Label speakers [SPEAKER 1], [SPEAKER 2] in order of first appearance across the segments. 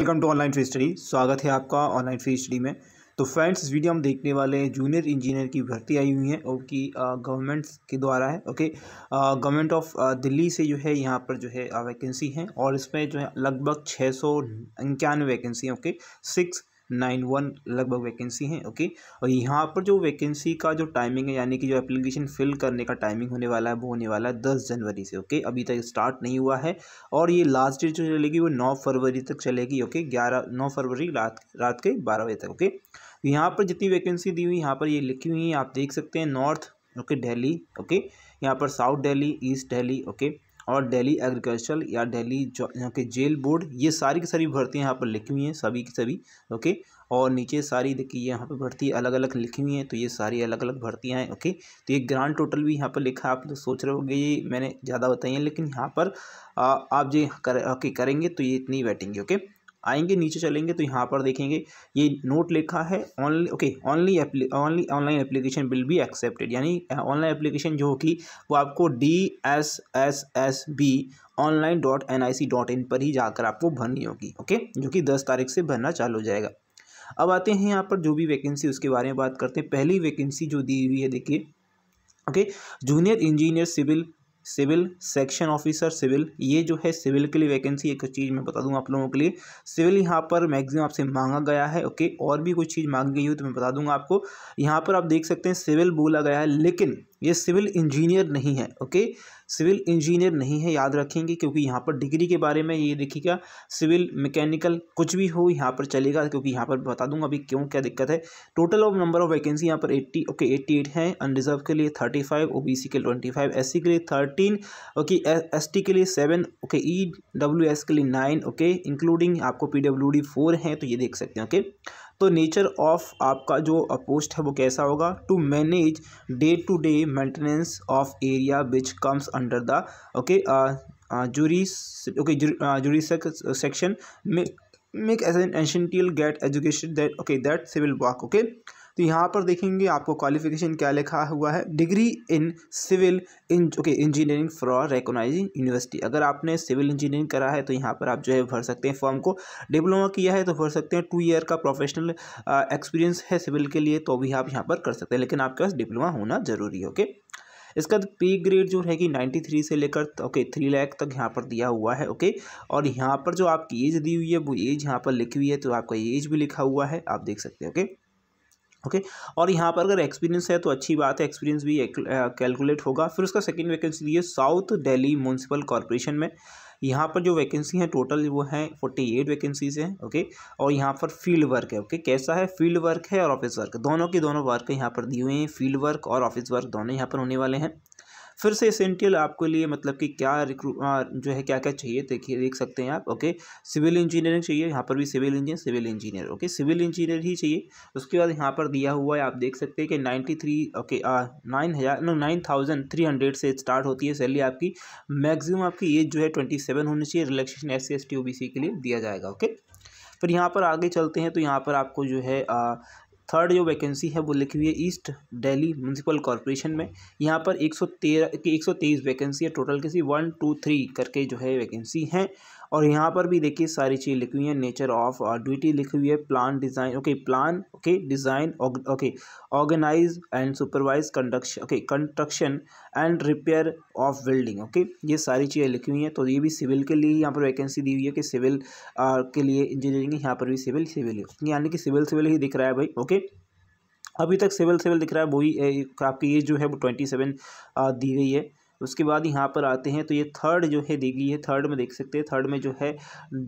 [SPEAKER 1] Welcome to online free study स्वागत है आपका ऑनलाइन फ्री स्टडी में तो फ्रेंड्स इस वीडियो हम देखने वाले हैं जूनियर इंजीनियर की भर्ती आई हुई है और की गवर्नमेंट के द्वारा है ओके गवर्नमेंट ऑफ दिल्ली से जो है यहाँ पर जो है वैकेंसी है और इसमें जो है लगभग छः सौ इक्यानवे वैकेंसी है ओके सिक्स नाइन वन लगभग वैकेंसी हैं ओके और यहाँ पर जो वैकेंसी का जो टाइमिंग है यानी कि जो एप्लीकेशन फिल करने का टाइमिंग होने वाला है वो होने वाला है दस जनवरी से ओके अभी तक स्टार्ट नहीं हुआ है और ये लास्ट डेट जो चलेगी वो नौ फरवरी तक चलेगी ओके ग्यारह नौ फरवरी रात रात के बारह बजे तक ओके यहाँ पर जितनी वैकेंसी दी हुई यहाँ पर ये लिखी हुई है आप देख सकते हैं नॉर्थ ओके दिल्ली ओके यहाँ पर South Delhi East Delhi okay और दिल्ली एग्रीकल्चर या दिल्ली यहाँ के जेल बोर्ड ये सारी की सारी भर्तियाँ यहाँ पर लिखी हुई हैं सभी की सभी ओके और नीचे सारी देखिए यहाँ पर भर्ती अलग अलग लिखी हुई हैं तो ये सारी अलग अलग भर्तियाँ हैं ओके तो ये ग्रांड टोटल भी यहाँ पर लिखा आप लोग सोच रहे होंगे ये मैंने ज़्यादा बताई है लेकिन यहाँ पर आ, आप जो कर, ओके करेंगे तो ये इतनी बैठेंगे ओके आएंगे नीचे चलेंगे तो यहाँ पर देखेंगे ये नोट लिखा है only okay only only online application will be accepted यानी ऑनलाइन एप्लीकेशन जो होगी वो आपको D S S S B online dot N I C dot in पर ही जाकर आपको भरनी होगी ओके जो कि दस तारीख से भरना चालू हो जाएगा अब आते हैं यहाँ पर जो भी वैकेंसी उसके बारे में बात करते हैं पहली वैकेंसी जो दी हुई है देखिए okay junior engineer civil civil section officer civil ये जो है सिविल के लिए वैकेंसी एक चीज़ मैं बता दूँ आप लोगों के लिए सिविल यहाँ पर मैक्सिमम आपसे मांगा गया है ओके और भी कोई चीज़ मांगी गई हो तो मैं बता दूंगा आपको यहाँ पर आप देख सकते हैं सिविल बोला गया है लेकिन ये सिविल इंजीनियर नहीं है ओके सिविल इंजीनियर नहीं है याद रखेंगे क्योंकि यहाँ पर डिग्री के बारे में ये देखिएगा सिविल मैकेनिकल कुछ भी हो यहाँ पर चलेगा क्योंकि यहाँ पर बता दूंगा अभी क्यों क्या दिक्कत है total of number of vacancy यहाँ पर एट्टी ओके एट्टी एट है अनरिजर्व के लिए thirty five O B C के ट्वेंटी फाइव एस सी के लिए थर्टीन ओके एस टी के लिए seven okay E W S के लिए नाइन ओके इंक्लूडिंग e आपको पी डब्ल्यू डी फोर हैं तो ये देख सकते हैं ओके तो नेचर ऑफ आपका जो पोस्ट है वो कैसा होगा to manage day to day maintenance of area which comes under the okay jury okay jury section में make as an get education educated that okay that civil work तो यहाँ पर देखेंगे आपको क्वालिफिकेशन क्या लिखा हुआ है degree in civil in okay engineering for recognising university अगर आपने सिविल इंजीनियरिंग करा है तो यहाँ पर आप जो है भर सकते हैं फॉर्म को डिप्लोमा किया है तो भर सकते हैं टू ईयर का प्रोफेशनल एक्सपीरियंस है सिविल के लिए तो भी आप यहाँ पर कर सकते हैं लेकिन आपके पास डिप्लोमा होना जरूरी है ओके इसका पे ग्रेड जो कि नाइन्टी थ्री से लेकर ओके थ्री लाख तक यहाँ पर दिया हुआ है ओके और यहाँ पर जो आपकी एज दी हुई है वो एज यहाँ पर लिखी हुई है तो आपका एज भी लिखा हुआ है आप देख सकते हैं ओके ओके okay? और यहाँ पर अगर एक्सपीरियंस है तो अच्छी बात है एक्सपीरियंस भी कैलकुलेट होगा फिर उसका सेकंड वैकेंसी दी है साउथ दिल्ली म्यूनसिपल कॉरपोरेशन में यहाँ पर जो वैकेंसी हैं टोटल वो हैं फोर्टी एट वैकेंसीज हैं ओके और यहाँ पर फील्ड वर्क है ओके कैसा है फील्ड वर्क है और ऑफिस वर्क दोनों के दोनों वर्क यहाँ पर दिए हुए हैं फील्ड वर्क और ऑफिस वर्क दोनों यहाँ पर होने वाले हैं फिर से सेंट्रियल आपके लिए मतलब कि क्या जो है क्या क्या चाहिए देखिए देख सकते हैं आप ओके सिविल इंजीनियरिंग चाहिए यहाँ पर भी civil engineer civil engineer okay civil engineer ही चाहिए उसके बाद यहाँ पर दिया हुआ है आप देख सकते हैं कि नाइन्टी थ्री ओके नाइन हज़ार no nine thousand three hundred से स्टार्ट होती है सैलरी आपकी मैक्सिमम आपकी एज जो है ट्वेंटी सेवन होनी चाहिए relaxation S C S T O B C के लिए दिया जाएगा ओके फिर यहाँ पर आगे चलते हैं तो यहाँ पर आपको जो है थर्ड जो वैकेंसी है वो लिखी हुई है ईस्ट दिल्ली म्यूनसिपल कॉरपोरेशन में यहाँ पर एक सौ तेरह की एक सौ तेईस वैकेंसी है टोटल किसी वन टू थ्री करके जो है वैकेंसी हैं और यहाँ पर भी देखिए सारी चीज़ uh, लिखी हुई है नेचर ऑफ ड्यूटी लिखी हुई है plan design okay plan okay design okay organise and supervise conduction okay construction and repair of building okay ये सारी चीज़ें लिखी हुई हैं तो ये भी सिविल के लिए यहाँ पर वैकेंसी दी हुई है कि सिविल uh, के लिए इंजीनियरिंग यहाँ पर भी सिविल सिविल यानी कि सिविल सिविल ही दिख रहा है भाई ओके अभी तक सिविल सिविल दिख रहा है वही आपकी एज जो है वो ट्वेंटी सेवन uh, दी गई है उसके बाद यहाँ पर आते हैं तो ये थर्ड जो है दी गई है थर्ड में देख सकते हैं थर्ड में जो है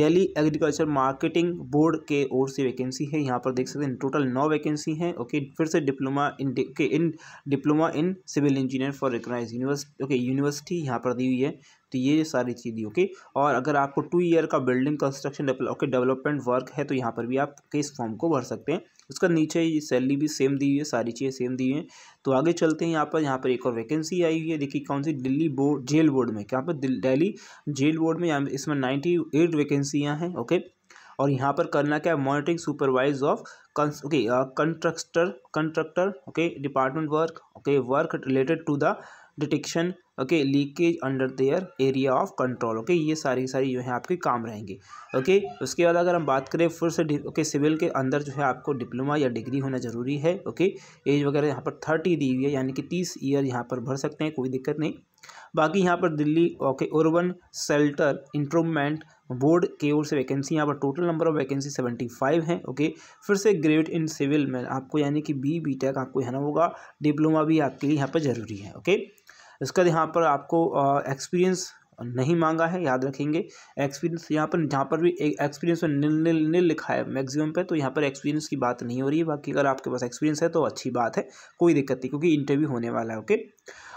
[SPEAKER 1] दिल्ली एग्रीकल्चर मार्केटिंग बोर्ड के ओर से वैकेंसी है यहाँ पर देख सकते हैं टोटल नौ वैकेंसी हैं ओके फिर से डिप्लोमा इन के in diploma in civil engineer for recognise university okay university यहाँ पर दी हुई है तो ये सारी चीज़ें ओके और अगर आपको टू ईयर का building construction okay development work है तो यहाँ पर भी आप किस फॉर्म को भर सकते हैं उसका नीचे ही सैलरी भी सेम दी हुई है सारी चीज़ें सेम दी हुई हैं तो आगे चलते हैं यहाँ पर यहाँ पर एक और वैकेंसी आई हुई है देखिए कौन सी दिल्ली बोर्ड जेल बोर्ड में यहाँ पर दिल्ली जेल बोर्ड में यहाँ इसमें नाइन्टी एट वैकेंसियाँ हैं ओके और यहाँ पर करना क्या है monitoring supervise of okay constructor constructor okay department work okay work related to the detection okay leakage under their area of control okay ये सारी की सारी जो है आपके काम रहेंगे ओके उसके बाद अगर हम बात करें फिर से ओके सिविल के अंदर जो है आपको डिप्लोमा या डिग्री होना ज़रूरी है ओके एज वगैरह यहाँ पर थर्टी दी हुई है यानी कि तीस ईयर यहाँ पर भर सकते हैं कोई दिक्कत नहीं बाकी यहाँ पर Delhi okay urban shelter improvement board की ओर से वैकेंसी यहाँ पर total number of vacancy seventy five है ओके फिर से ग्रेड इन सिविल में आपको यानी कि बी बी टेक आपको यहाँ होगा डिप्लोमा भी आपके लिए यहाँ पर ज़रूरी है ओके इसका यहाँ पर आपको एक्सपीरियंस नहीं मांगा है याद रखेंगे एक्सपीरियंस यहाँ पर जहाँ पर भी एक्सपीरियंस में निल निल निल लिखा है मैक्सिमम पे तो यहाँ पर एक्सपीरियंस की बात नहीं हो रही है बाकी अगर आपके पास एक्सपीरियंस है तो अच्छी बात है कोई दिक्कत नहीं क्योंकि इंटरव्यू होने वाला है ओके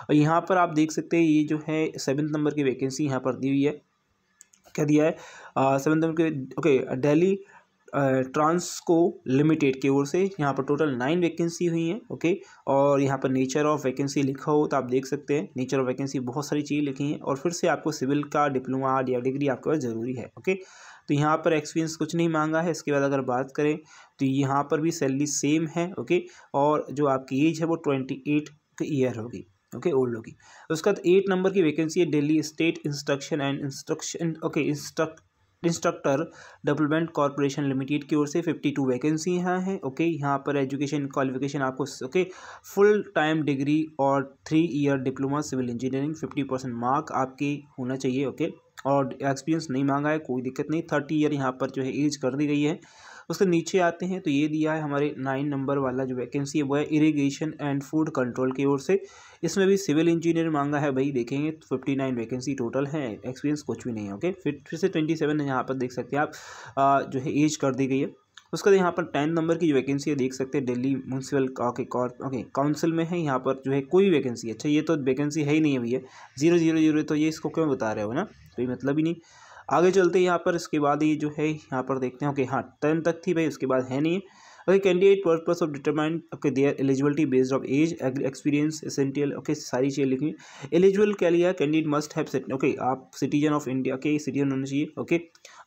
[SPEAKER 1] और यहाँ पर आप देख सकते हैं ये जो है सेवन्थ नंबर की वैकेंसी यहाँ पर दी हुई है क्या दिया है सेवन नंबर के ओके डेली ट्रांसको लिमिटेड की ओर से यहाँ पर टोटल नाइन वैकेंसी हुई हैं ओके और यहाँ पर नेचर ऑफ वैकेंसी लिखा हो तो आप देख सकते हैं नेचर ऑफ वैकेंसी बहुत सारी चीज़ें लिखी हैं और फिर से आपको सिविल का डिप्लोमा या डिग्री आपके पास ज़रूरी है ओके तो यहाँ पर एक्सपीरियंस कुछ नहीं मांगा है इसके बाद अगर बात करें तो यहाँ पर भी सैलरी सेम है ओके और जो आपकी एज है वो ट्वेंटी एट ईयर होगी ओके ओल्ड होगी उसके बाद एट नंबर की वैकेंसी है Delhi state instruction and instruction okay instruct instructor development corporation limited की ओर से फिफ्टी टू वैकेंसी यहाँ है ओके यहाँ पर एजुकेशन क्वालिफिकेशन आपको ओके फुल टाइम डिग्री और three year diploma civil engineering fifty percent mark आपके होना चाहिए ओके और एक्सपीरियंस नहीं मांगा है कोई दिक्कत नहीं थर्टी ईयर यहाँ पर जो है एज कर दी गई है उसके नीचे आते हैं तो ये दिया है हमारे नाइन नंबर वाला जो वैकेंसी है वो है इरीगेशन एंड फूड कंट्रोल की ओर से इसमें भी सिविल इंजीनियर मांगा है भाई देखेंगे तो फिफ्टी नाइन वैकेंसी टोटल है एक्सपीरियंस कुछ भी नहीं है ओके फिर फिर से ट्वेंटी सेवन यहाँ पर देख सकते हैं आप आ, जो है एज कर दी गई है उसके बाद यहाँ पर टेन नंबर की जो वैकेंसी है देख सकते हैं Delhi municipal okay okay council में है यहाँ पर जो है कोई वैकेंसी अच्छा ये तो वैकेंसी है ही नहीं है भैया जीरो जीरो जीरो तो ये इसको क्यों बता रहे हो ना कोई मतलब ही नहीं आगे चलते यहाँ पर इसके बाद ये जो है यहाँ पर देखते हैं ओके हाँ टेन तक थी भाई उसके बाद है नहीं okay candidate purpose of determine okay their eligibility based of age experience essential okay सारी चीज़ें लिखी एलिजिबल क्या लिया कैंडिडेट मस्ट है ओके आप सिटीजन ऑफ इंडिया के सिटीजन होना चाहिए okay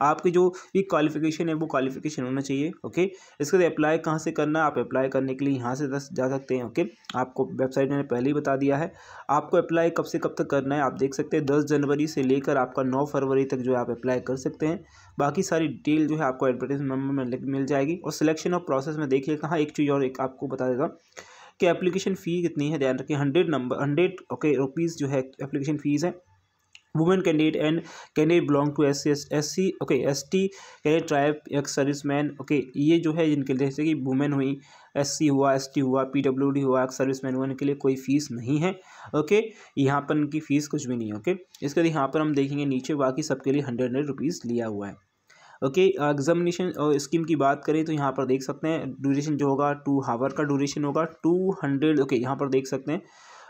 [SPEAKER 1] आपकी जो भी क्वालिफिकेशन है वो क्वालिफिकेशन होना चाहिए ओके इसके बाद अप्लाई कहाँ से करना आप अप्लाई करने के लिए यहाँ से जा सकते हैं ओके आपको वेबसाइट मैंने पहले ही बता दिया है आपको अप्लाई कब से कब तक करना है आप देख सकते हैं दस जनवरी से लेकर आपका नौ फरवरी तक जो है आप अप्लाई कर सकते हैं बाकी सारी डिटेल जो है आपको एडवर्टाइज नंबर में मिल जाएगी और सिलेक्शन और प्रोसेस में देखिए कहाँ एक चीज़ और एक आपको बता देगा कि एप्लीकेशन फ़ी कितनी है ध्यान रखिए hundred number hundred okay rupees जो है एप्लीकेशन फ़ीस है women candidate and candidate belong to S C okay S T candidate tribe ex service man okay ये जो है जिनके लिए जैसे कि वुमेन हुई एस सी हुआ एस टी हुआ पी डब्ल्यू डी हुआ एक्स सर्विस मैन हुआ इनके लिए कोई फीस नहीं है ओके यहाँ पर इनकी फ़ीस कुछ भी नहीं है ओके इसके बाद यहाँ पर हम देखेंगे नीचे बाकी सबके लिए हंड्रेड हंड्रेड रुपीज़ लिया हुआ है ओके एग्जामिनेशन स्कीम की बात करें तो यहाँ पर देख सकते हैं ड्यूरेशन जो होगा टू हावर का ड्यूरेशन होगा टू हंड्रेड ओके यहाँ पर देख सकते हैं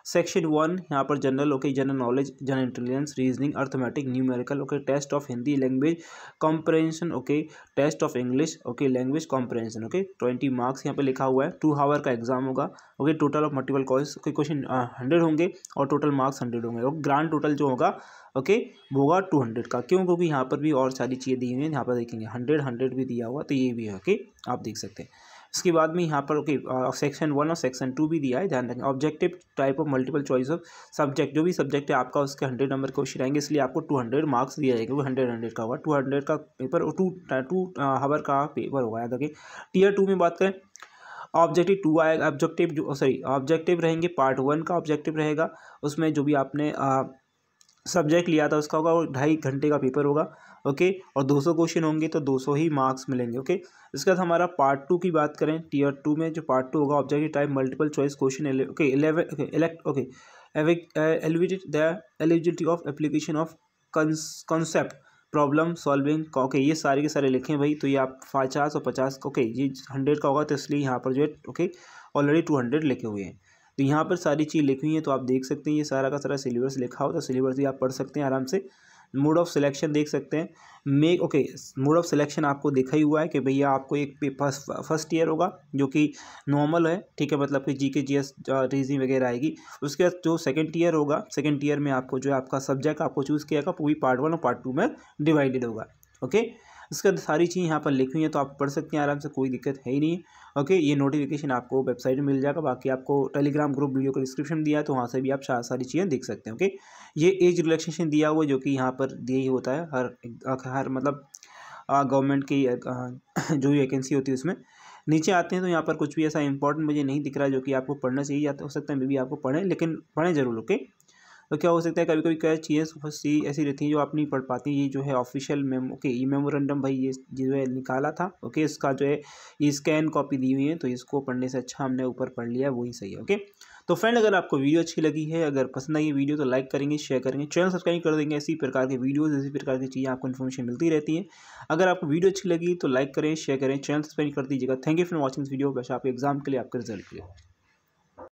[SPEAKER 1] सेक्शन वन यहाँ पर general okay general knowledge general intelligence reasoning arithmetic numerical okay test of Hindi language comprehension okay test of English okay language comprehension okay twenty marks यहाँ पर लिखा हुआ है टू हावर का एग्जाम होगा okay total of multiple cause के question hundred होंगे और टोटल मार्क्स हंड्रेड होंगे और ग्रांड टोटल जो होगा ओके होगा टू हंड्रेड का क्यों क्योंकि यहाँ पर भी और सारी चीज़ें दी हुई हैं यहाँ पर देखेंगे हंड्रेड हंड्रेड भी दिया हुआ तो ये भी है ओके आप देख सकते हैं इसके बाद में यहाँ पर ओके सेक्शन वन और सेक्शन टू भी दिया है ध्यान रखें objective type of multiple choice of subject जो भी सब्जेक्ट है आपका उसके हंड्रेड नंबर क्वेश्चन आएंगे इसलिए आपको टू हंड्रेड मार्क्स दिया जाएगा वो हंड्रेड हंड्रेड का होगा टू हंड्रेड का पेपर टू टू हवर का पेपर होगा याद रखें टीयर टू में बात करें ऑब्जेक्टिव टू आएगा ऑब्जेक्टिव सॉरी ऑब्जेक्टिव रहेंगे पार्ट वन का ऑब्जेक्टिव रहेगा उसमें जो भी आपने आ, uh, सब्जेक्ट लिया था उसका होगा और ढाई घंटे का पेपर होगा ओके और 200 क्वेश्चन होंगे तो 200 ही मार्क्स मिलेंगे ओके इसके बाद हमारा पार्ट टू की बात करें टीयर टू में जो पार्ट टू होगा objective type multiple choice question okay eleven elect okay elicit the eligibility of application of concept problem solving okay ये सारे के सारे लिखे भाई तो ये आप पचास और पचास ओके ये हंड्रेड का होगा तो इसलिए यहाँ पर जो है ओके ऑलरेडी टू हंड्रेड लिखे हुए हैं तो यहाँ पर सारी चीज़ लिखी हुई है तो आप देख सकते हैं ये सारा का सारा सिलेबस लिखा हो तो सिलेबस भी आप पढ़ सकते हैं आराम से मोड ऑफ सिलेक्शन देख सकते हैं make okay mode of selection आपको दिखा ही हुआ है कि भैया आपको एक फर्स्ट फर्स्ट ईयर होगा जो कि नॉर्मल है ठीक है मतलब कि जीके जीएस रीजनिंग वगैरह आएगी उसके बाद जो सेकंड ईयर होगा सेकंड ईयर में आपको जो है आपका सब्जेक्ट आपको चूज़ किया का पूरी पार्ट वन और पार्ट टू में डिवाइडेड होगा ओके इसका सारी चीज़ यहाँ पर लिखी हुई है तो आप पढ़ सकते हैं आराम से कोई दिक्कत है ही नहीं ओके ये नोटिफिकेशन आपको वेबसाइट में मिल जाएगा बाकी आपको टेलीग्राम ग्रुप वीडियो को डिस्क्रिप्शन दिया है तो वहाँ से भी आप सारी चीज़ें देख सकते हैं ओके ये एज रिलैक्सेशन दिया हुआ जो कि यहाँ पर दिया ही होता है हर हर मतलब गवर्नमेंट की जो भी वैकेंसी होती है उसमें नीचे आते हैं तो यहाँ पर कुछ भी ऐसा इंपॉर्टेंट मुझे नहीं दिख रहा है जो कि आपको पढ़ना चाहिए या तो हो सकता है मे भी आपको पढ़ें लेकिन पढ़ें जरूर ओके तो क्या हो सकता है कभी कभी क्या चीज़ें सी ऐसी रहती हैं जो आप नहीं पढ़ पाती ये जो है ऑफिशियल मेमो ओके ये मेमोरेंडम भाई ये जो है निकाला था ओके इसका जो है ये स्कैन कॉपी दी हुई है तो इसको पढ़ने से अच्छा हमने ऊपर पढ़ लिया वही सही है ओके तो फ्रेंड अगर आपको वीडियो अच्छी लगी है अगर पसंद आई वीडियो तो लाइक करेंगे शेयर करेंगे चैनल सब्सक्राइब कर देंगे ऐसी प्रकार के वीडियोज़ इसी प्रकार की चीज़ें आपको इन्फॉर्मेशन मिलती रहती है अगर आपको वीडियो अच्छी लगी तो लाइक करें शेयर करें चैनल सब्सक्राइब कर दीजिएगा thank you for watching video वैसे आपके एग्जाम के लिए आपका रिजल्ट के लिए